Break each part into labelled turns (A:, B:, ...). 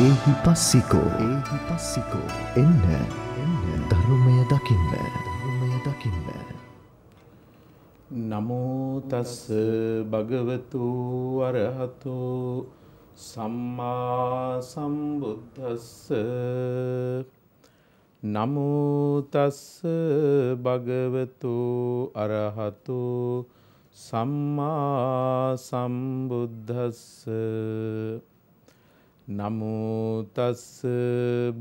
A: ඒහි පස්සිකෝ ඒහි පස්සිකෝ එන්න එන්න ධර්මය දකින්න ධර්මය දකින්න නමෝතස් භගවතු අරහතු සම්මා සම්බුද්ධස්ස නමෝතස් භගවතු අරහතු සම්මා සම්බුද්ධස්ස නමුතස්ස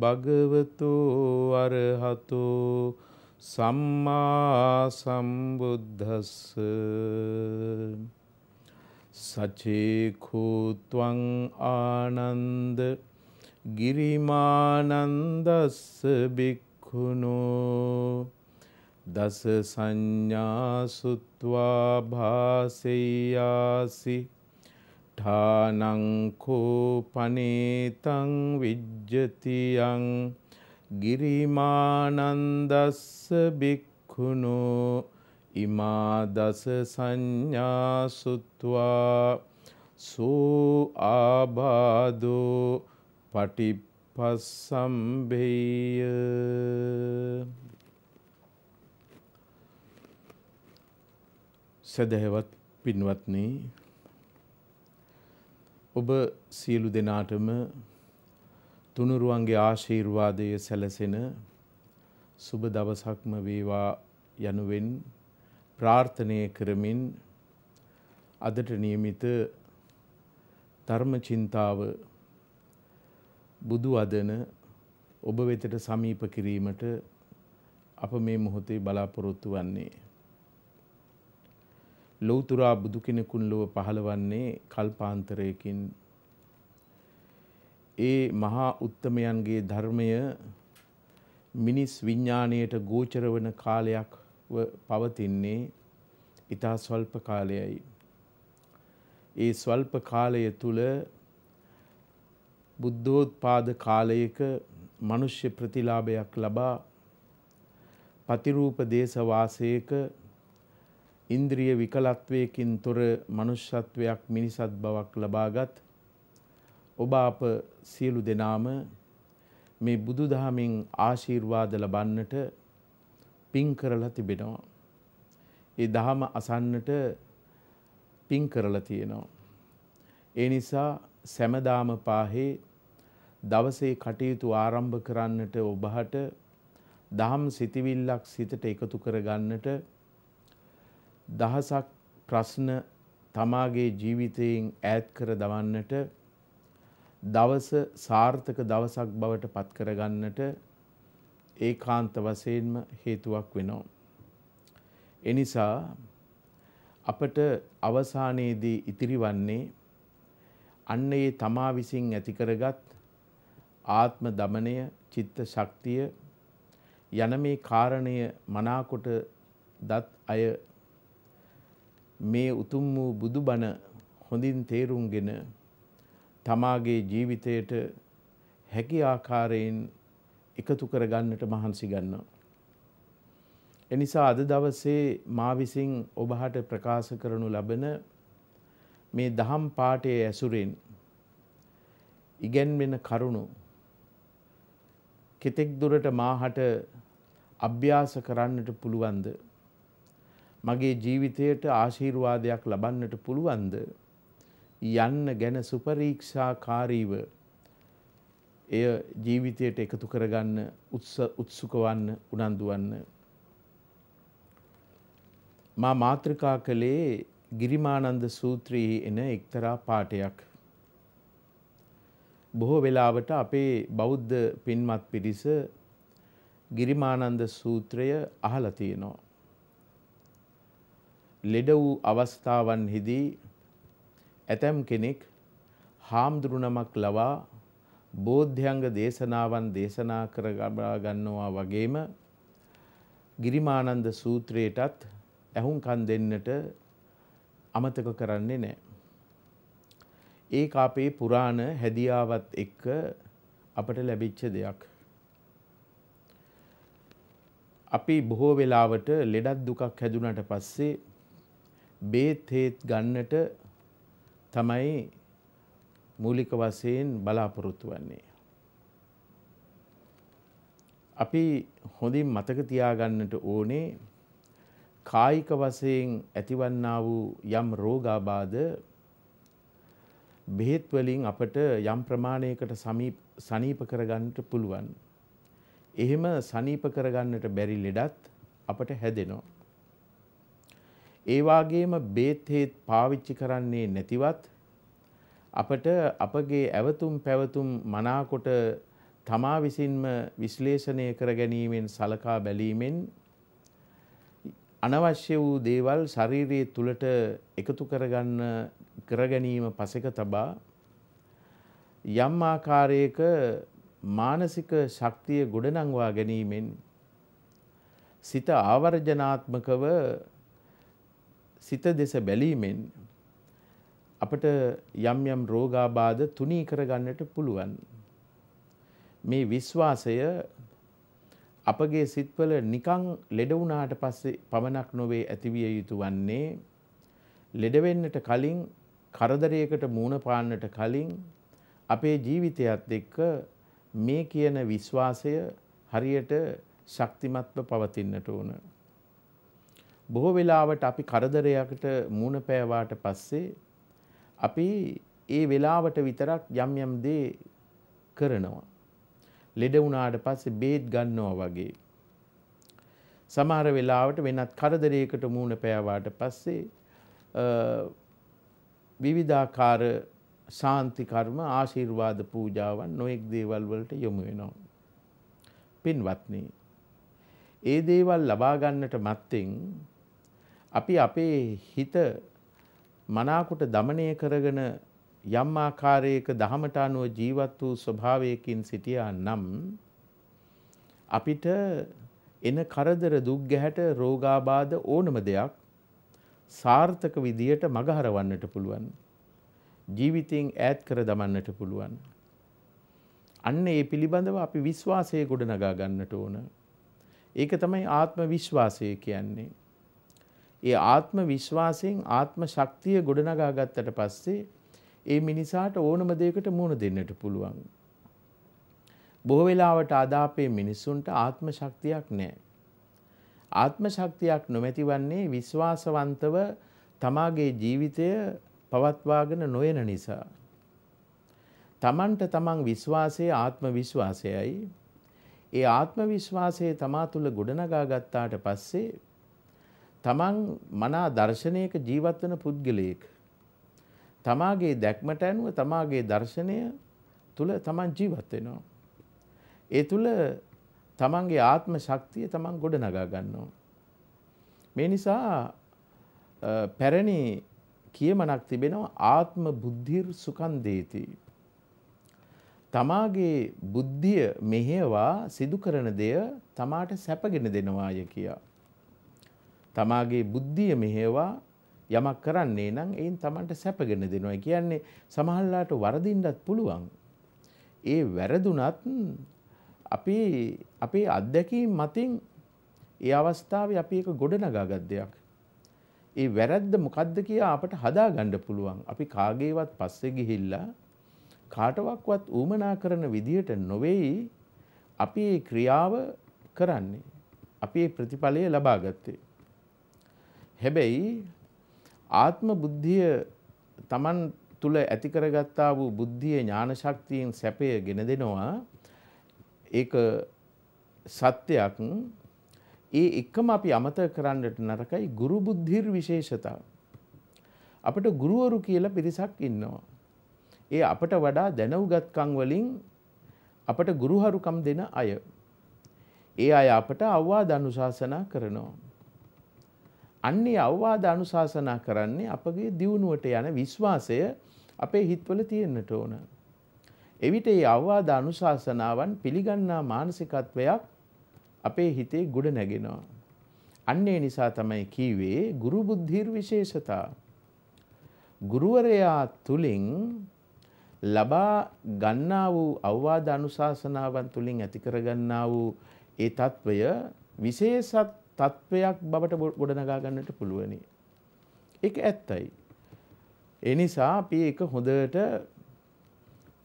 A: භගවතෝ අරහතෝ සම්මා සම්බුද්ධස්ස සචේකූත්වං ආනන්ද ගිරිමානන්දස්ස බික්හුණෝ දස සංඥාසුත්වා භාසයාසි ඨානංකෝ පනේතං විජ්ජතියං ගිරිමානන්දස්ස භික්ඛුනෝ ඉමා දස සංඥා සුත්වා සෝ ආබාධෝ පටිපස්සම්බෙය සදහවත් පින්වත්නී ඔබ සියලු දෙනාටම තුනුරුවන්ගේ ආශීර්වාදය සැලසෙන සුබ දවසක්ම වේවා යනුවෙන් ප්‍රාර්ථනය කරමින් අදට නියමිත ධර්මචින්තාව බුදු අදන ඔබ වෙතට සමීප කිරීමට අප මේ මොහොතේ බලාපොරොත්තු වන්නේ. ලෞතුරා බුදු කෙනෙකුන් ලොව පහළවන්නේ කල්පාන්තරයකින් ඒ මහා උත්තමයන්ගේ ධර්මය මිනිස් විඤ්ඥානයට ගෝචර වන කාලයක් පවතින්නේ ඉතා ස්වල්ප කාලයයි. ඒ ස්වල්ප කාලය තුළ බුද්ධෝත්පාද කාලයක මනුෂ්‍ය ප්‍රතිලාභයක් ලබා පතිරූප දේශවාසයක ඉන්ද්‍රිය විකලත්වයකින් තොර මනුෂ්‍යත්වයක් මිනිසත් බවක් ලබාගත් ඔබ අප සියලු දෙනාම මේ බුදුදහමින් ආශිර්වාද ලබන්නට පින් කරලා තිබෙනවා. ඒ දහම අසන්නට පින් කරලා තියෙනවා. ඒ නිසා සැමදාම පාහේ දවසේ කටයුතු ආරම්භ කරන්නට ඔබහට දහම් සිතිවිල්ලක් සිතට එකතු කරගන්නට දහසක් ප්‍රශ්න තමාගේ ජීවිතයෙන් ඈත් කර දවන්නට දවස සාර්ථක දවසක් බවට පත් කරගන්නට ඒකාන්ත වශයෙන්ම හේතුවක් වෙනවා. එනිසා අපට අවසානයේදී ඉතිරි වන්නේ අන්න ඒ තමා විසින් ඇති කරගත් ආත්ම দমনය, චිත්ත ශක්තිය යන මේ කාරණය මනාකොට දත් අය මේ උතුම් වූ බුදු බණ හොඳින් තේරුම්ගෙන තමාගේ ජීවිතයට හැකි ආකාරයෙන් එකතු කර ගන්නට මහන්සි ගන්නවා. එනිසා අද දවසේ මා විසින් ඔබහට ප්‍රකාශ කරනු ලබන මේ දහම් පාඨයේ ඇසුරෙන් ඉගැන්වෙන කරුණු කෙතෙක් දුරට මාහට අභ්‍යාස කරන්නට පුළුවන්ද මගේ ජීවිතයට ආශීර්වාදයක් ලබන්නට පුළුවන්ද යන්න ගැන සුපරීක්ෂාකාරීව එය ජීවිතයට එකතු කරගන්න උත්සුකවන්න උනන්දුවන්න. මා මාත්‍රිකා කළේ ගිරිමානන්ද සූත්‍රයේ එන එක්තරා පාටයක්. බොහෝ වෙලාවට අපේ බෞද්ධ පින්මත් පිරිස ගිරිමානන්ද සූත්‍රය අහලා තියෙනවා. ලෙඩ වූ අවස්ථාවන්හිදී ඇතැම් කෙනෙක් හාමුදුරුනමක් ලවා බෝධ්‍යංග දේශනාවන් දේශනා කර ගබා ගන්නවා වගේම ගිරිමානන්ද සූත්‍රයටත් ඇහුම්කන් දෙන්නට අමතක කරන්නේ නෑ. ඒක අපේ පුරාණ හැදියාවත් එක්ක අපට ලැබිච්ච දෙයක්. අපි බොහෝ වෙලාවට ලෙඩක් දුකක් හැදුනට පස්සේ බේත් හේත් ගන්නට තමයි මූලික වශයෙන් බලාපොරොත්තු වෙන්නේ. අපි හොඳින් මතක තියාගන්නට ඕනේ කායික වශයෙන් ඇතිවන්නා වූ යම් රෝගාබාධ බෙහෙත් වලින් අපට යම් ප්‍රමාණයකට සමීප සනීප කරගන්නට පුළුවන්. එහෙම සනීප කරගන්නට බැරි ලෙඩත් අපට හැදෙනවා. ඒ වගේම බේත් හේත් පාවිච්චි කරන්නේ නැතිවත් අපට අපගේ ඇවතුම් පැවතුම් මනාකොට තමා විසින්ම විශ්ලේෂණය කර ගැනීමෙන් සලකා බැලීමෙන් අනවශ්‍ය වූ දේවල් ශරීරයේ තුලට එකතු කරගන්න කර ගැනීම පසෙක තබා යම් ආකාරයක මානසික ශක්තිය ගොඩනංවා ගැනීමෙන් සිත ආවර්ජනාත්මකව සිත දෙස බැලීමෙන් අපට යම් යම් රෝගාබාධ තුනී කරගන්නට පුළුවන්. මේ විශ්වාසය අපගේ සිත්වල නිකං ලෙඩ වුණාට පස්සේ පමණක් නොවේ ඇතිවිය යුතු වන්නේ ලෙඩ වෙන්නට කලින් කරදරයකට මූණ පාන්නට කලින් අපේ ජීවිතයත් එක්ක මේ කියන විශ්වාසය හරියට ශක්තිමත්ව පවතින්නට ඕන. බොහෝ වෙලාවට අපි කරදරයකට මුණ පෑවාට පස්සේ අපි ඒ වෙලාවට විතරක් යම් යම් දේ කරනවා. ලෙඩ වුණාට පස්සේ බේත් ගන්නවා වගේ. සමහර වෙලාවට වෙනත් කරදරයකට මුණ පෑවාට පස්සේ විවිධාකාර සාන්ති කර්ම ආශිර්වාද පූජාවන් නොඑක් දේවල් වලට යොමු වෙනවා. පින්වත්නි, ඒ දේවල් ලබා ගන්නට මත්තෙන් අපි අපේ හිත මනාකොට දමනය කරගෙන යම් ආකාරයක දහමට අනුව ජීවත් වූ ස්වභාවයකින් සිටියා නම් අපිට එන කරදර දුක් ගැහැට රෝගාබාධ ඕනම දෙයක් සාර්ථක විදියට මගහරවන්නට පුළුවන් ජීවිතයෙන් ඈත් කර දමන්නට පුළුවන් අන්න ඒ පිළිබඳව අපි විශ්වාසය ගොඩනගා ගන්නට ඕන ඒක තමයි ආත්ම විශ්වාසය කියන්නේ ඒ ආත්ම විශ්වාසයෙන් ආත්ම ශක්තිය ගොඩනගා ගත්තට පස්සේ ඒ මිනිසාට ඕනම දෙයකට මුහුණ දෙන්නට පුළුවන්. බොහෝ වෙලාවට අදාපේ මිනිසුන්ට ආත්ම ශක්තියක් නැහැ. ආත්ම ශක්තියක් නොමැතිවන්නේ විශ්වාසවන්තව තමාගේ ජීවිතය පවත්වාගෙන නොයන නිසා. තමන්ට තමන් විශ්වාසයේ ආත්ම විශ්වාසයයි. ඒ ආත්ම විශ්වාසයේ තමා තුළ ගොඩනගා ගත්තාට පස්සේ තමන් මනා දර්ශනයක ජීවත් වන පුද්ගලයෙක්. තමාගේ දැක්මට ඇනුව තමාගේ දර්ශනය තුළ තමන් ජීවත් වෙනවා. ඒ තුළ තමන්ගේ ආත්ම ශක්තිය තමන් ගොඩ නගා ගන්නවා. මේ නිසා පැරණි කියමනක් තිබෙනවා ආත්ම බුද්ධිර් සුකන්දේති. තමාගේ බුද්ධිය මෙහෙවා සිදු කරන දෙය තමාට සැපගෙන දෙනවාය කියා. තමාගේ බුද්ධිය මෙහෙවා යමක් කරන්නේ නම් එයින් තමන්ට සැපගෙන දෙනවා. කියන්නේ සමහරලාට වරදින්නත් පුළුවන්. ඒ වැරදුනත් අපි අපේ අත්දැකීම් මතින් ඒ අවස්ථාවේ අපි ඒක ගොඩනගාගත් දෙයක්. ඒ වැරද්ද මොකද්ද කියලා අපට හදාගන්න පුළුවන්. අපි කාගේවත් පස්සේ ගිහිල්ලා කාටවත්වත් ඌමනා කරන විදියට නොවේයි අපි ක්‍රියාව කරන්නේ. අපි ප්‍රතිඵලය ලබාගත්තේ. හැබැයි ආත්ම බුද්ධිය Taman තුල ඇති කරගත්තා වූ බුද්ධිය ඥාන ශක්තියෙන් සැපය ගෙන දෙනවා. ඒක සත්‍යයක්. ඒ එකම අපි අමතක කරන්නට නරකයි ගුරු බුද්ධිර් විශේෂතා. අපිට ගුරුවරු කියලා පිරිසක් ඉන්නවා. ඒ අපට වඩා දැනුගත්කම් වලින් අපට ගුරුහරුකම් දෙන අය. ඒ අය අපට අවවාද අනුශාසනා කරනවා. අන්නේ අවවාද අනුශාසනා කරන්නේ අපගේ දියුණුවට යන විශ්වාසය අපේ හිත්වල තියෙන්නට ඕන. එවිට ඒ අවවාද අනුශාසනාවන් පිළිගන්නා මානසිකත්වයක් අපේ හිතේ ගොඩ නැගෙනවා. අන්නේ නිසා තමයි කීවේ ගුරු බුද්ධිර් විශේෂතා. ගුරුවරයා තුලින් ලබා ගන්නා වූ අවවාද අනුශාසනාවන් තුලින් ඇති කරගන්නා වූ ඒ తত্ত্বය විශේෂත් තත්ත්වයක් බවට ගොඩනගා ගන්නට පුළුවනි. එක ඇත්තයි. එනිසා අපි එක හොඳට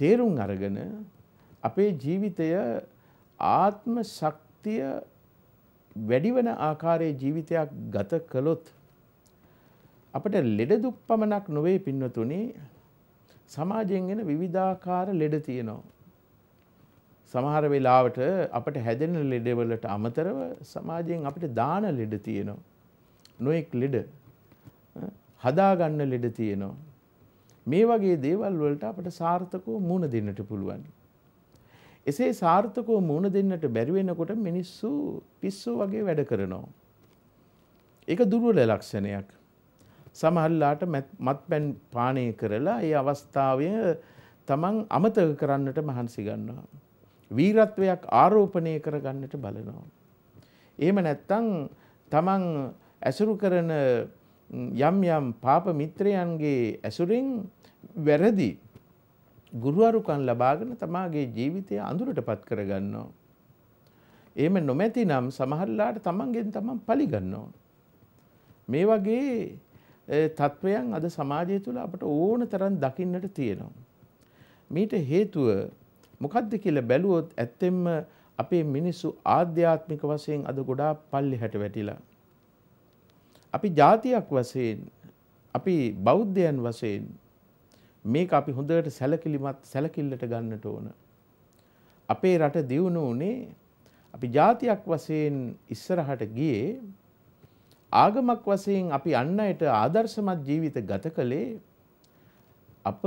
A: තේරුම් අරගෙන අපේ ජීවිතය ආත්ම ශක්තිය වැඩිවන ආකාරයේ ජීවිතයක් ගත කළොත් අපට ලෙඩ දුක් පමණක් නොවේ පින්නතුනේ සමාජයෙන් එන විවිධාකාර ලෙඩ තියෙනවා. සමහර වෙලාවට අපට හැදෙන ලෙඩවලට අමතරව සමාජයෙන් අපිට දාන ලෙඩ තියෙනවා. නොයෙක් ලෙඩ හදාගන්න ලෙඩ තියෙනවා. මේ වගේ දේවල් වලට අපට සාර්ථකව මුණ දෙන්නට පුළුවන්. එසේ සාර්ථකව මුණ දෙන්නට බැරි වෙනකොට මිනිස්සු පිස්සු වගේ වැඩ කරනවා. ඒක දුර්වල ලක්ෂණයක්. සමහරලාට මත්පැන් පානය කරලා ඒ අවස්ථාවය තමන් අමතක කරන්නට මහන්සි ගන්නවා. වීරත්වයක් ආරෝපණය කරගන්නට බලනවා. එහෙම නැත්තම් තමන් ඇසුරු කරන යම් යම් පාප මිත්‍රයන්ගේ ඇසුරින් වැරදි ගුරුවරුකන් ලබාගෙන තමාගේ ජීවිතය අඳුරටපත් කරගන්නවා. එහෙම නොමැතිනම් සමහරලාට තමන්ගෙන් තමන් පලිගන්නවා. මේ වගේ තත්ත්වයන් අද සමාජය තුළ අපට ඕන තරම් දකින්නට තියෙනවා. මීට හේතුව මොකද්ද කියලා බැලුවොත් ඇත්තෙන්ම අපේ මිනිස්සු ආධ්‍යාත්මික වශයෙන් අද ගොඩාක් පල්ලෙහාට වැටිලා. අපි જાතියක් වශයෙන් අපි බෞද්ධයන් වශයෙන් මේක අපි හොඳට සැලකිලිමත් සැලකිල්ලට ගන්නට ඕන. අපේ රට දියුණු උනේ අපි જાතියක් වශයෙන් ඉස්සරහට ගියේ ආගමක් වශයෙන් අපි අන් අයට ආදර්ශමත් ජීවිත ගත කළේ අප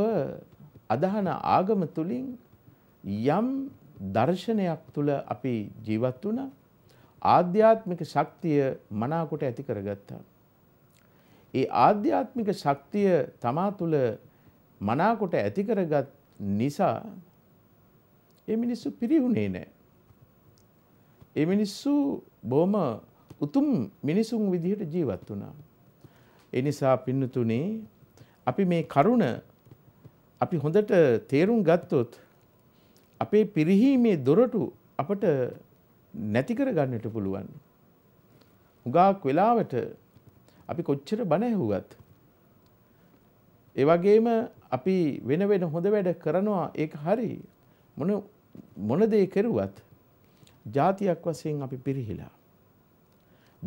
A: අදහන ආගම තුලින් යම් දර්ශනයක් තුළ අපි ජීවත් වුණ ආධ්‍යාත්මික ශක්තිය මනාකොට ඇති කරගත්තා. ඒ ආධ්‍යාත්මික ශක්තිය තමා තුළ මනාකොට ඇතිකරගත් නිසා ඒ මිනිස්සු පිරිහුණේ නෑ. ඒ මිනිස්සු බොහොම උතුම් මිනිසුන් විදිහට ජීවත් වුණා. එනිසා පින්නතුනේ අපි මේ කරුණ අපි හොඳට තේරුම් ගත්තොත් අපේ පිරිහීමේ දොරටු අපට නැති කරගන්නට පුළුවන්. හුඟක් වෙලාවට අපි කොච්චර බණ ඇහුවත් ඒ වගේම අපි වෙන වෙන හොඳ වැඩ කරනවා ඒක හරි මොන මොන දේ කරුවත් જાතියක් වශයෙන් අපි පිරිහිලා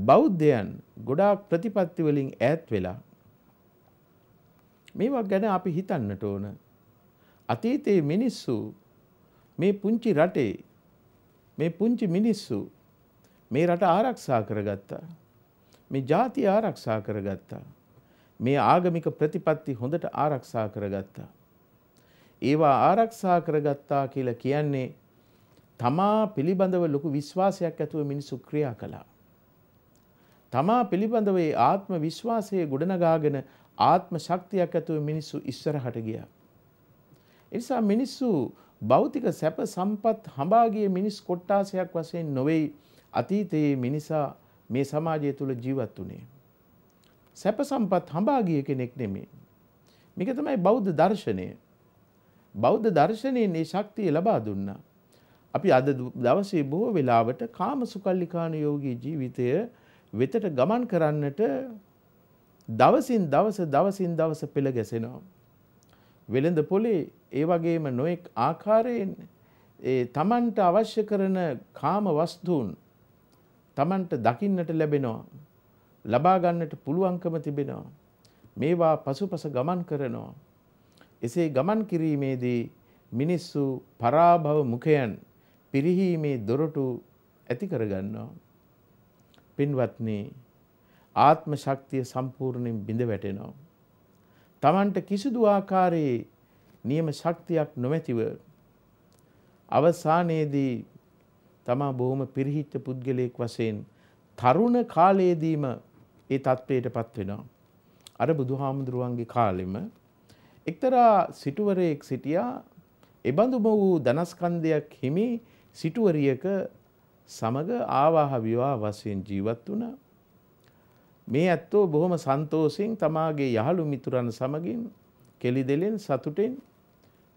A: බෞද්ධයන් ගොඩාක් ප්‍රතිපත්ති වලින් ඈත් වෙලා මේවා ගැන අපි හිතන්නට ඕන අතීතයේ මිනිස්සු මේ පුංචි රටේ මේ පුංචි මිනිස්සු මේ රට ආරක්ෂා කරගත්තා. මේ ජාතිය ආරක්ෂා කරගත්තා. මේ ආගමික ප්‍රතිපත්ති හොඳට ආරක්ෂා කරගත්තා. ඒවා ආරක්ෂා කරගත්තා කියලා කියන්නේ තමා පිළිබඳව ලොකු විශ්වාසයක් ඇතුව මිනිසු ක්‍රියා කළා. තමා පිළිබඳව ඒ ආත්ම විශ්වාසයේ ගොඩනගාගෙන ආත්ම ශක්තියක් ඇතුව මිනිස්සු ඉස්සරහට ගියා. එනිසා මිනිස්සු භෞතික සැප සම්පත් හඹාගිය මිනිස් කොට්ටාසයක් වශයෙන් නොවේ අතීතයේ මිනිසා මේ සමාජය තුළ ජීවත් වනේ. සැප සම්පත් හඹාගිය කෙනෙක් නෙමේ. මේක තමයි බෞද්ධ දර්ශනය. බෞද්ධ දර්ශනයෙන් ඒ ශක්තිය ලබා දුන්නා. අපි අද දවසේ බොහෝ වෙලාවට කාම සුකල්ලිකාන යෝගී ජීවිතය වෙතට ගමන් කරන්නට දවසින් දවස දවසින් දවස පෙළ ගැසෙනවා. වෙළඳ පොලේ ඒ වගේම නොයෙක් ආකාරයෙන් තමන්ට අවශ්‍ය කරන කාම වස්තුූන් තමන්ට දකින්නට ලැබෙනවා. ලබාගන්නට පුළුවන්කම තිබෙනවා. මේවා පසුපස ගමන් කරනවා. එසේ ගමන් කිරීමේදී මිනිස්සු පරාභව මුඛයන් පිරිහීමේ දොරටු ඇති කරගන්නවා. පින්වත්නි ආත්ම ශක්තිය සම්පූර්ණයෙන් බිඳ වැටෙනවා. තමන්ට කිසිදු ආකාරයේ නියම ශක්තියක් නොමැතිව අවසානයේදී තමා බොහොම පිරිහිච්ච පුද්ගලයෙක් වශයෙන් තරුණ කාලයේදීම ඒ තත්ත්වයට පත් වෙනවා. අර බුදුහාමුදුරුවන්ගේ කාලෙම එක්තරා සිටුවරයෙක් සිටියා එබඳුම වූ ධනස්කන්ධයක් හිමි සිටුවරියක සමග ආවාහ විවාහ වශයෙන් ජීවත් වුණා. මේ ඇත්තෝ බොහොම සන්තෝෂෙන් තමාගේ යහළු මිතුරන් සමගින් කෙලිදෙලෙන් සතුටෙන්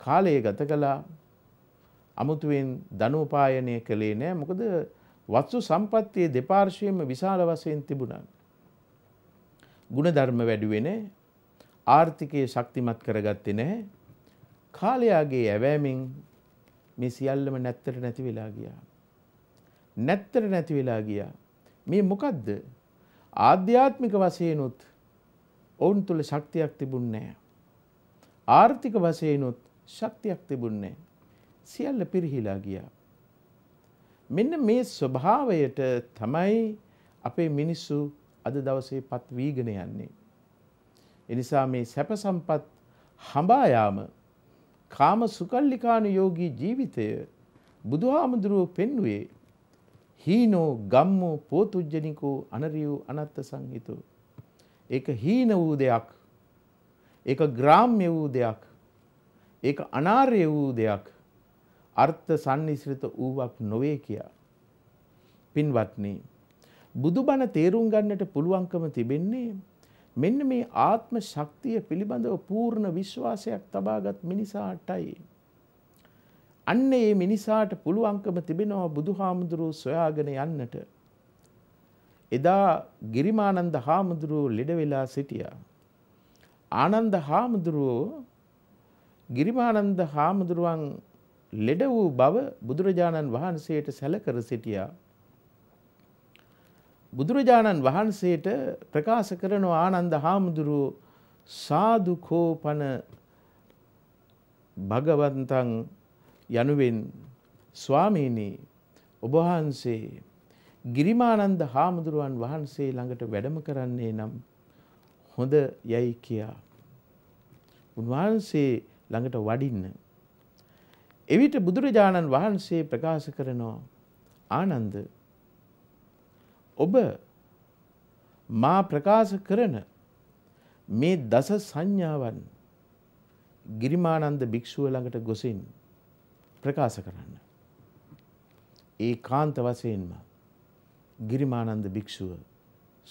A: කාලය ගත කළා අමුතුවෙන් ධනෝපායනය කළේ නෑ මොකද වත්සු සම්පත්තියේ දෙපාර්ශයම විශාල වසයෙන් තිබුණා. ගුණධර්ම වැඩුවෙන ආර්ථිකයේ ශක්තිමත් කරගත්තේ නැහැ. කාලයාගේ ඇවෑමෙන් මේ සියල්ලම නැත්තට නැති වෙලා ගියා. නැත්තට නැති වෙලා ගියා. මේ මොකද්ද? ආධ්‍යාත්මික වශයෙන්ුත් ඔවුන් තුල ශක්තියක් තිබුණේ නැහැ. ආර්ථික වශයෙන්ුත් ශක්තියක් තිබුණේ සියල්ල පිරිහිලා ගියා. මෙන්න මේ ස්වභාවයට තමයි අපේ මිනිස්සු අද දවසේ පත් වීගෙන යන්නේ. එනිසා මේ සැප සම්පත් හඹායාම කාම සුකල්ලිකානු යෝගී ජීවිතය බුදුහාමුදුරුව පෙන්වුවේ හීනෝ ගම්මෝ පෝතුජ්ජනිකෝ අනරියූ අනත්ත සංහිතෝ. ඒක හීන වූ දෙයක්. ඒක ග්‍රාම්‍ය වූ දෙයක්. ඒක අනාර්ය වූ දෙයක් අර්ථ සම්නිස්ෘත වූවක් නොවේ කියා. පින්වත්නි බුදුබණ තේරුම් ගන්නට පුළුවන්කම තිබෙන්නේ මෙන්න මේ ආත්ම ශක්තිය පිළිබඳව පූර්ණ විශ්වාසයක් තබාගත් මිනිසාටයි. අන්න ඒ මිනිසාට පුළුවන්කම තිබෙනවා බුදුහාමුදුරුව සොයාගෙන යන්නට. එදා ගිරිමානන්ද හාමුදුරුව ලෙඩ වෙලා සිටියා. ආනන්ද හාමුදුරුවෝ ගිරිමානන්ද හාමුදුරුවන් ලෙඩ වූ බව බුදුරජාණන් වහන්සේට සැලකර සිටියා. බුදුරජාණන් වහන්සේට ප්‍රකාශ කරන ආනන්ද හාමුදුරුව සාදුකෝපන භගවන්තන් යනුවෙන් ස්වාමීනී ඔබවහන්සේ ගිරිමානන්ද හාමුදුරුවන් වහන්සේ ළඟට වැඩම කරන්නේ නම් හොඳ යැයි කියා. උන්වහන්සේ ළඟට වඩින්න. එවිට බුදුරජාණන් වහන්සේ ප්‍රකාශ කරනවා ආනන්ද ඔබ මා ප්‍රකාශ කරන මේ දස සංඥාවන් ගිරිමානන්ද භික්‍ෂුව ළඟට ගොසින් ප්‍රකාශ කරන්න. ඒ කාන්ත වසයෙන්ම ගිරිමානන්ද භික්‍ෂුව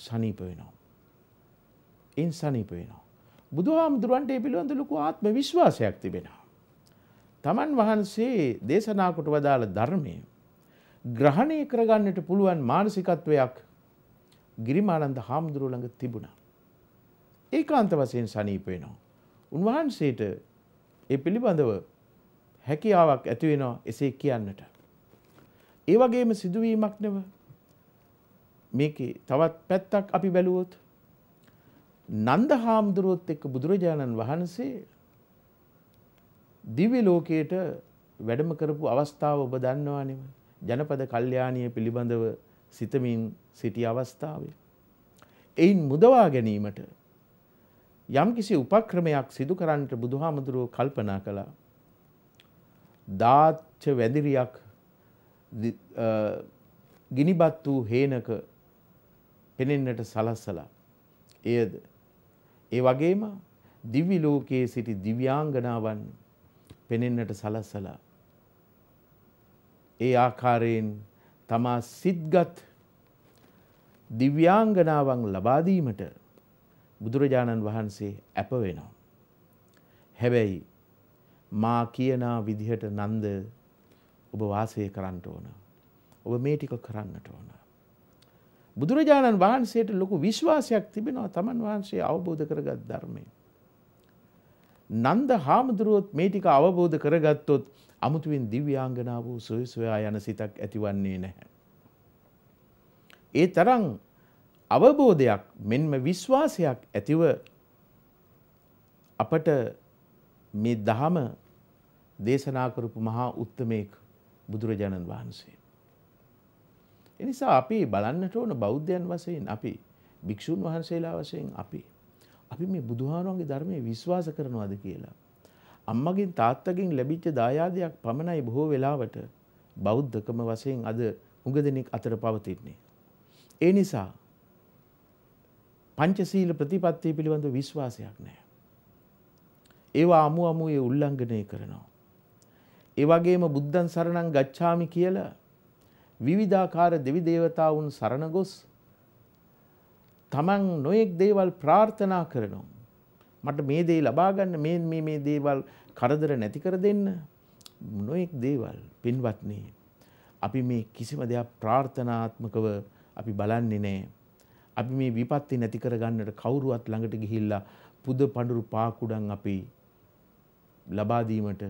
A: සනීප වෙනවා. ඉන් සනීප වෙනවා. බුදුහාමුදුරුවන්ට ඒ පිළිබඳ ලොකු ආත්ම විශ්වාසයක් තිබෙනවා. තමන් වහන්සේ දේශනාකොට වදාළ ධර්මය ග්‍රහණය කරගන්නට පුළුවන් මානසිකත්වයක් ගිරිමානන්ද හාමුදුරුව ළඟ තිබුණා. ඒකාන්ත වශයෙන් සනීප වෙනවා. උන්වහන්සේට ඒ පිළිබඳව හැකියාවක් ඇති වෙනවා එසේ කියන්නට. ඒ වගේම සිදුවීමක් නෙව මේකේ තවත් පැත්තක් අපි බැලුවොත් නන්ද හාමුදුරුවොත් එක්ක බුදුරජාණන් වහන්සේ දිව්‍ය ලෝකයට වැඩම කරපු අවස්ථාව ඔබ දන්නවානෙම ජනපද කල්යාණිය පිළිබඳව සිතමින් සිටි අවස්ථාවේ. එයින් මුදවා ගැනීමට යම්කිසි උපක්‍රමයක් සිදු කරන්නට බුදුහාමුදුරුව කල්පනා කළා. දාච්ච වැදිරියක් ගිනිබත් වූ හේනක පෙනෙන්නට සලස්සලා. එයද ඒ වගේම දිව්‍ය ලෝකයේ සිටි දිව්‍යාංගනාවන් පෙනෙන්නට සලස්සලා ඒ ආකාරයෙන් තමා සිද්ගත් දිව්‍යාංගනාවන් ලබා දීමට බුදුරජාණන් වහන්සේ ඇප වෙනවා. හැබැයි මා කියනා විදිහට නන්ද ඔබ වාසය කරන්නට ඕන. ඔබ මේ ටික කරන්නට ඕනා. බුදුරජාණන් වහන්සේට ලොකු විශ්වාසයක් තිබෙනවා තමන් වහන්සේ අවබෝධ කරගත් ධර්මය. නන්ද හාමුදුරුවොත් මේ ටික අවබෝධ කරගත්තොත් අමුතුවෙන් දිව්‍යාංගනා වූ සොය සොයා යන සිතක් ඇතිවන්නේ නැහැ. ඒ තරම් අවබෝධයක් මෙන්ම විශ්වාසයක් ඇතිව අපට මේ දහම දේශනා කරපු මහා උත්තමයෙක් බුදුරජාණන් වහන්සේ. එනිසා අපි බලන්නට ඕන බෞද්ධයන් වසයෙන් අපි භික්‍ෂූන් වහන්සේලා වසයෙන් අපි. අපි මේ බුදුහාරුවන්ගේ ධර්මය විශ්වාස කරනවාද කියලා. අම්මගින් තාත්තකින් ලැබිච්ච දායාදයක් පමණයි බොහෝ වෙලාවට බෞද්ධකම වසයෙන් අද උග දෙනෙක් අතර පවතින්නේ. ඒ නිසා පංචසීල ප්‍රතිපත්තිය පිළිබඳ විශ්වාසයක් නෑ. ඒවා අමු අමුයේ උල්ලංඝනය කරනවා. ඒවගේම බුද්ධන් සරණං ගච්ඡාමි කියලා විවිධාකාර දෙවි දේවතාවුන් සරණ ගොස් තමන් නොයෙක් දේවල් ප්‍රාර්ථනා කරනවා. මට මේ දේ ලබා ගන්න මේ මේ මේ දේවල් කරදර නැති කර දෙන්න. නොයෙක් දේවල් පින්වත්නි. අපි මේ කිසිම දෙයක් ප්‍රාර්ථනාත්මකව අපි බලන්නේ නැහැ. අපි මේ විපත්ති නැති කරගන්නට කවුරුවත් ළඟට ගිහිල්ලා පුද පඳුරු පාකුඩන් අපි ලබා දීමට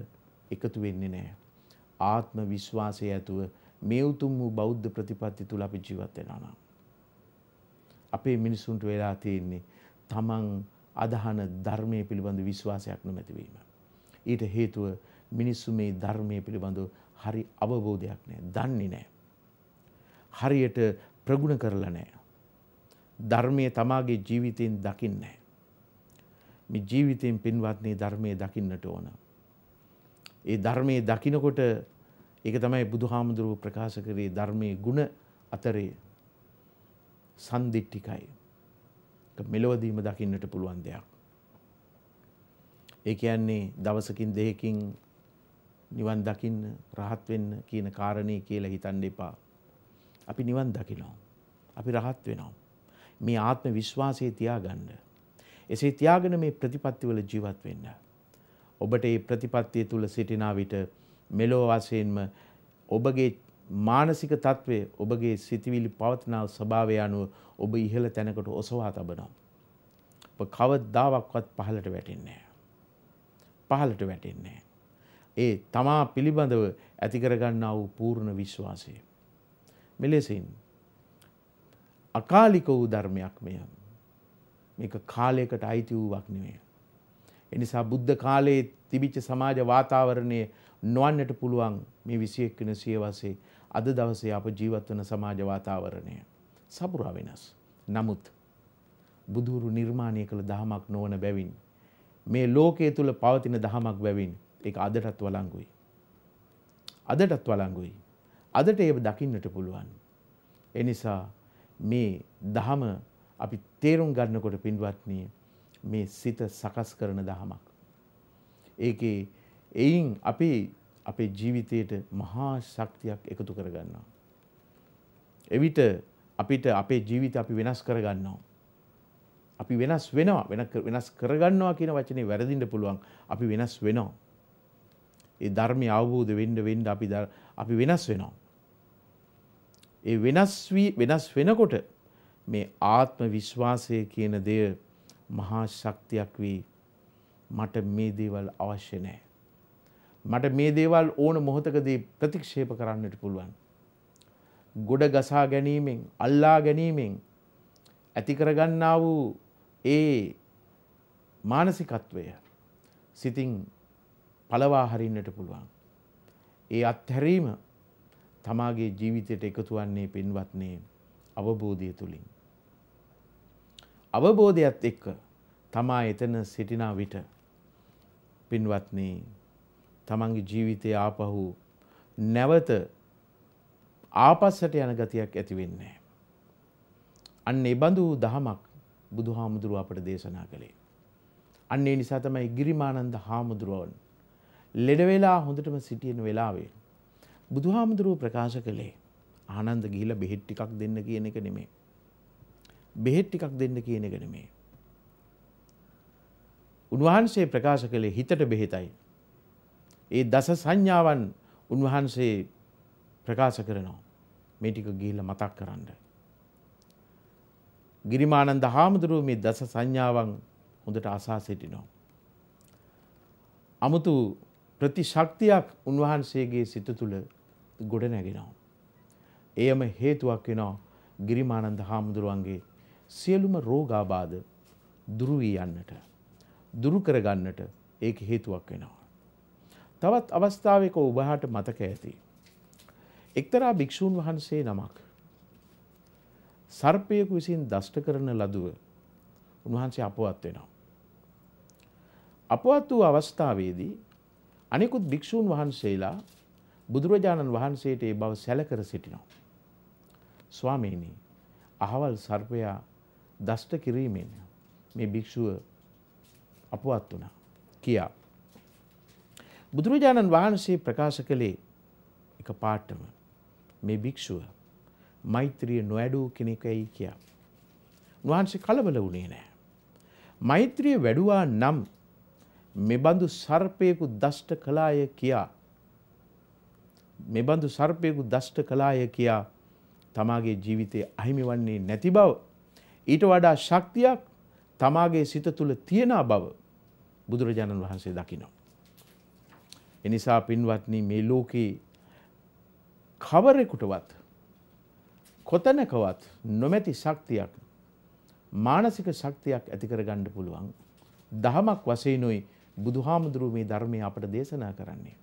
A: එකතු වෙන්නේ නැහැ. ආත්ම විශ්වාසය ඇතුව මේ උතුම් වූ බෞද්ධ ප්‍රතිපත්ති තුළ අපි ජීවත් වෙනවා නම් අපේ මිනිසුන්ට වෙලා තියෙන්නේ තමන් අදහන ධර්මයේ පිළිබඳ විශ්වාසයක් නොමැති වීම. ඊට හේතුව මිනිස්සු මේ ධර්මයේ පිළිබඳව හරි අවබෝධයක් නැහැ, දන්නේ නැහැ. හරියට ප්‍රගුණ කරලා නැහැ. ධර්මයේ තමාගේ ජීවිතයෙන් දකින්නේ නැහැ. මේ ජීවිතයෙන් පින්වත්නි ධර්මයේ දකින්නට ඕන. ඒ ධර්මයේ දකිනකොට ඒක තමයි බුදු හාමුදුරුව ප්‍රකාශ කරේ ධර්මය ගුණ අතරේ සන්දිට්ටිකයි. මෙලොවදීම දකින්නට පුළුවන් දෙයක්. ඒ කියන්නේ දවසකින් දෙහකින් නිවන් දකින්න රහත් වෙන්න කියන කාරණේ කියලා හිතන්න එපා. අපි නිවන් දකිනවා. අපි රහත් වෙනවා. මේ ආත්ම විශ්වාසය තියාගන්න. එසේ තියාගෙන මේ ප්‍රතිපත්තිවල ජීවත් වෙන්න. ඔබට මේ ප්‍රතිපත්තිය තුල සිටිනා විට මෙලෝ වශයෙන්ම ඔබගේ මානසික තත්ත්වය ඔබගේ සිතිවිලි පවත්නාව ස්වභාවය අනුව ඔබ ඉහළ තැනකට ඔසවා තබනවා. ඔබ කවදාවක්වත් පහළට වැටෙන්නේ පහළට වැටෙන්නේ ඒ තමා පිළිබඳව ඇති කරගන්නා වූ පූර්ණ විශ්වාසය. මෙලෙසින් අකාලික වූ ධර්මයක් මෙය. මේක කාලයකට අයිති වූවක් නෙවෙයි. එනිසා බුද්ධ කාලයේ තිබිච්ච සමාජ වාතාවරණයේ නොවන්නට පුළුවන් මේ 21 වෙනි සියවසේ අද දවසේ අප ජීවත් වන සමාජ වාතාවරණය සපුරා වෙනස්. නමුත් බුදුරු නිර්මාණය කළ දහමක් නොවන බැවින් මේ ලෝකයේ තුල පවතින දහමක් බැවින් ඒක අදටත් වළංගුයි. අදටත් වළංගුයි. අදට ඒව දකින්නට පුළුවන්. එනිසා මේ දහම අපි තේරුම් ගන්නකොට පින්වත්නි මේ සිත සකස් කරන දහමක්. ඒකේ එයින් අපේ අපේ ජීවිතයට මහා ශක්තියක් එකතු කරගන්නවා. එවිට අපිට අපේ ජීවිත අපි වෙනස් කරගන්නවා. අපි වෙනස් වෙනවා වෙන වෙනස් කරගන්නවා කියන වචනේ වැරදින්න පුළුවන් අපි වෙනස් වෙනවා. ඒ ධර්මය අවබෝධ වෙන්න වෙන්න අපි අපි වෙනස් වෙනවා. ඒ වෙනස් වී වෙනස් වෙනකොට මේ ආත්ම විශ්වාසය කියන දෙය මහා ශක්තියක් වී මට මේ දේවල් අවශ්‍ය නැහැ. මට මේ දේවල් ඕන මොහොතකදී ප්‍රතික්ෂේප කරන්නට පුළුවන්. ගොඩ ගසා ගැනීමෙන් අල්ලා ගැනීමෙන් ඇතිකරගන්නා වූ ඒ මානසිකත්වය සිතින් පලවා හරින්නට පුළුවන්. ඒ අත්හැරීම තමාගේ ජීවිතයට එකතුවන්නේ පින්වත්නේ අවබෝධය තුළින්. අවබෝධයත් එක්ක තමා එතන සිටිනා විට පින්වත්නේ තමන්ගේ ජීවිතය ආපහු නැවත ආපස්සට යන ගතියක් ඇති වෙන්නේ. අන්න එබඳු දහමක් බුදු හාමුදුරුව අපට දේශනා කළේ. අන්නේ නිසා තමයි ගිරිමානන්ද හාමුදුරුවන් ලෙඩවෙලා හොඳටම සිටියෙන් වෙලාවේ. බුදු හාමුදුරුව ප්‍රකාශ කළේ ආනන්ද ගිහිල බෙහෙට් ටිකක් දෙන්න කියන එක නෙමේ. බෙහෙට් ටිකක් දෙන්න කියන එක නෙමේ. උන්වහන්සේ ප්‍රකාශ කළේ හිතට බෙහෙතයි ඒ දස සංඥාවන් උන්වහන්සේ ප්‍රකාශ කරනවා. මේ ටික ගිහිල්ලා මතක් කරන්න. ගිරිමානන්ද හාමුදුරුවෝ මේ දස සංඥාවන් හොඳට අසා සිටිනවා. 아무තු ප්‍රතිශක්තියක් උන්වහන්සේගේ සිත තුළ ගොඩ නැගෙනවා. එයම හේතුවක් වෙනවා ගිරිමානන්ද හාමුදුරුවන්ගේ සියලුම රෝගාබාධ දුරු වී යන්නට දුරු කරගන්නට ඒක හේතුවක් වෙනවා. තවත් අවස්ථාවක ඔබහට මතක ඇති. එක්තරා භික්‍ෂූන් වහන්සේ නමක්. සර්පයකු විසින් දෂ්ට කරන ලදුව උන්වහන්සේ අපවත් වෙනවා. අපවත් වූ අවස්ථාවේදී අනෙකුත් භික්‍ෂූන් වහන්සේලා බුදුරජාණන් වහන්සේට ඒ බව සැලකර සිටිනවා. ස්වාමීනී අහවල් සර්පයා දෂ්ට කිරීමෙන් මේ භික්‍ෂුව අපවත් වනා කියා බුදුරජාණන් වහන්සේ ප්‍රකාශ කළේ එක පාටම මේ භික්‍ෂුව මෛත්‍රිය නොවැඩූ කෙනෙක ඇයි කියා. වහන්සේ කලබල වුණේ නෑ. මෛත්‍රිය වැඩුවා නම් මෙබඳු සර්පයකු දෂ්ට කලාය කියා. මෙබඳු සර්පයකු දෂ්ට කලාය කියා තමාගේ ජීවිතය අහිමි වන්නේ නැති බව. ඊට වඩා ශක්තියක් තමාගේ සිත තුළ තියෙන බව බුදුරජාණන් වහන්සේ දකිනවා. එනිසා පින්වත්නි මේ ලෝකේ කවරෙකුටවත් කොතැනකවත් නොමැති ශක්තියක් මානසික ශක්තියක් ඇතිකරගණ්ඩ පුළුවන්. දහමක් වසයනුයි බුදුහාමුදුරුව මේ ධර්මය අපට දේශනා කරන්නේ.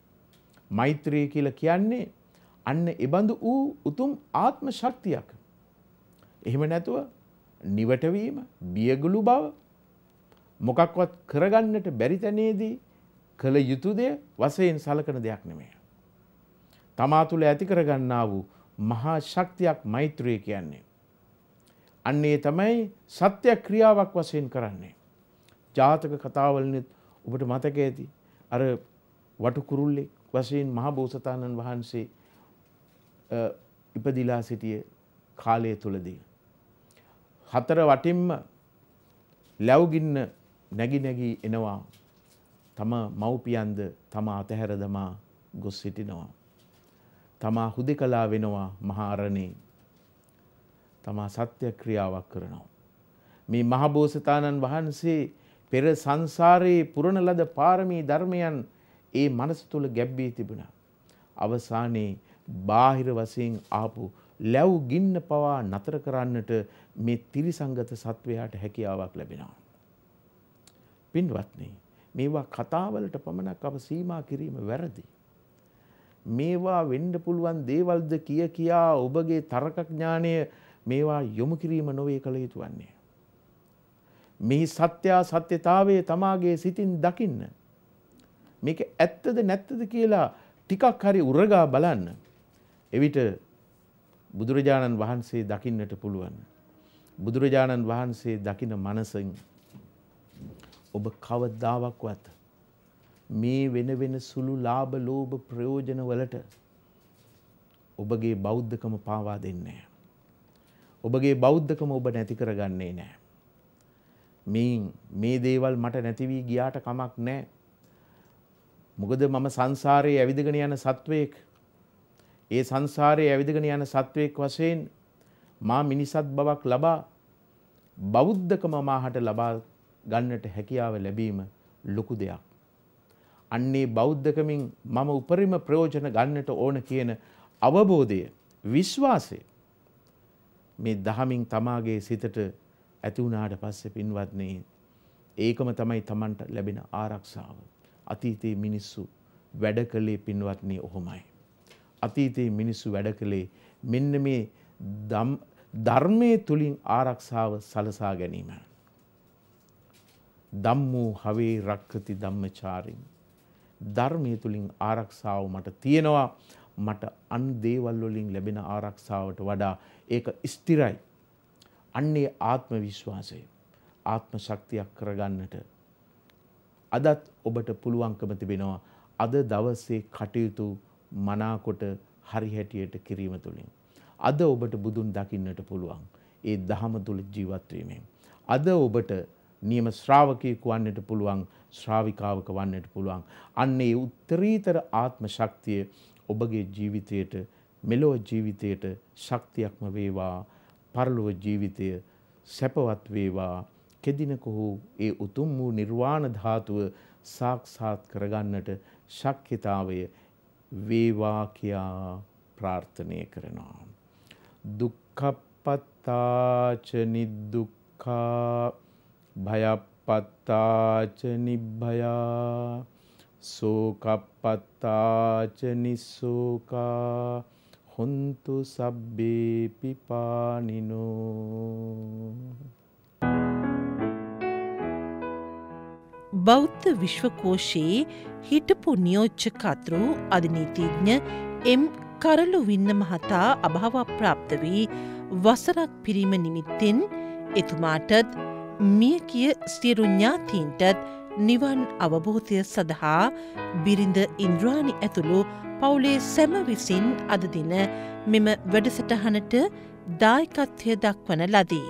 A: මෛත්‍රය කියල කියන්නේ අන්න එබඳු වූ උතුම් ආත්ම ශක්තියක්. එහෙම නැතුව නිවටවීම බියගුලු බව මොකක්වත් කරගන්නට බැරිතනේදී කළ යුතු දෙය වශයෙන් සලකන දෙයක් නෙමෙයි. තමා තුළ ඇති කරගන්නා වූ මහා ශක්තියක් මෛත්‍රිය කියන්නේ. අන්නේ තමයි සත්‍ය ක්‍රියාවක් වශයෙන් කරන්නේ. ජාතක කතාවලනෙත් ඔබට මතක ඇති අර වටුකුරුල්ලෙක් වශයෙන් මහ බෝසතාණන් වහන්සේ ඉපදිලා සිටිය කාලය තුළදී. හතර වටින්ම ලැව්ගින්න නැගි නැගී එනවා තම මව්පියන්ද තමා අතහැර දමා ගොස් සිටිනවා. තමා හුදෙකලා වෙනවා මහාරණේ. තමා සත්‍ය ක්‍රියාවක් කරනවා. මේ මහබෝසතාණන් වහන්සේ පෙර සංසාරයේ පුරණ ලද පාරමී ධර්මයන් ඒ මනස තුළ ගැබ්බී තිබුණා. අවසානයේ බාහිර වශයෙන් ආපු ලැව් ගින්න පවා නතර කරන්නට මේ තිරිසංගත සත්වයාට හැකියාවක් ලැබෙනවා. පින්වත්නි මේවා කතාවලට පමණක් අප සීමා කිරීම වැරදි. මේවා වෙන්න පුළුවන් දේවල්ද කිය කියා ඔබගේ තරකඥානය මේවා යොමු කිරීම නොවේ කළ යුතු වන්නේ. මේ සත්‍යා සත්‍යතාවේ තමාගේ සිතින් දකින්න. මේක ඇත්තද නැත්තද කියලා ටිකක් හරි උරගා බලන්න. එවිට බුදුරජාණන් වහන්සේ දකින්නට පුළුවන්. බුදුරජාණන් වහන්සේ දකින මනසින් ඔබ කවදාවක්වත් මේ වෙන වෙන සුළු ලාභ ලෝභ ප්‍රයෝජන වලට ඔබගේ බෞද්ධකම පාවා දෙන්නේ ඔබගේ බෞද්ධකම ඔබ නැති කරගන්නේ නෑ. මේ මේ දේවල් මට නැතිවී ගියාට කමක් නෑ. මොකද මම සංසාරයේ ඇවිදගෙන යන සත්වයෙක්. ඒ සංසාරයේ ඇවිදගෙන යන සත්වයෙක් වශයෙන් මා මිනිසත් බවක් ලබා බෞද්ධකම මාහට ලබා ගන්නට හැකියාව ලැබීම ලොකු දෙයක්. අන්නේ බෞද්ධකමින් මම උපරිම ප්‍රයෝජන ගන්නට ඕන කියන අවබෝධය විශ්වාසය මේ දහමින් තමාගේ සිතට ඇති වුණාට පස්සේ පින්වත්නේ ඒකම තමයි Tamanට ලැබෙන ආරක්ෂාව. අතීතයේ මිනිස්සු වැඩ කළේ පින්වත්නේ ඔහොමයි. අතීතයේ මිනිස්සු වැඩ කළේ මෙන්න මේ ධර්මයේ තුලින් ආරක්ෂාව සලසා ගැනීමයි. ධම්මෝ හවේ රක්කති ධම්මචාරින් ධර්මය තුලින් ආරක්ෂාව මට තියෙනවා මට අන් දේවල් වලින් ලැබෙන ආරක්ෂාවට වඩා ඒක ස්ථිරයි අන්නේ ආත්ම විශ්වාසය ආත්ම ශක්තියක් කරගන්නට අදත් ඔබට පුළුවන්කම තිබෙනවා අද දවසේ කටයුතු මනාකොට හරි හැටියට කිරීම තුළින් අද ඔබට බුදුන් දකින්නට පුළුවන් ඒ දහම තුළ ජීවත් වීමෙන් අද ඔබට නියම ශ්‍රාවකයෙකු වන්නට පුළුවන් ශ්‍රාවිකාවක වන්නට පුළුවන්. අන්නේ උත්තරීතර ආත්ම ශක්තිය ඔබගේ ජීවිතයට මෙලොව ජීවිතයට ශක්තියක්ම වේවා පරලොව ජීවිතය සැපවත් වේවා කෙදිනකොහු ඒ උතුම් වූ නිර්වාණ ධාතුව සාක්ෂාත් කරගන්නට ශක්්‍යතාවය වේවා කියා ප්‍රාර්ථනය කරනවා. දුක්ඛපත්තාච නිදුක්ඛා භයප්පත්තාච නිබ්භයා සෝකප්පත්තාච නිස්සෝකා හොන්තු සබ්බේ පිපානිනෝ බෞද්ධ විශ්වකෝෂයේ හිටපු නියෝච්චක අතුරු අධිනීතිඥ එම් කරලු වින්න මහතා අභාවප්‍රාප්ත වී වසරක් පිරීම නිමිත්තෙන් එතුමාටත් මියගිය සියලු ඥාතීන්ටත් නිවන් අවබෝධය සඳහා බිරිඳ ඉන්ද්‍රාණි ඇතුළු පවුලේ සැම විසින් අදදින මෙම වැඩසටහනට දායකත්වය දක්වන ලදී.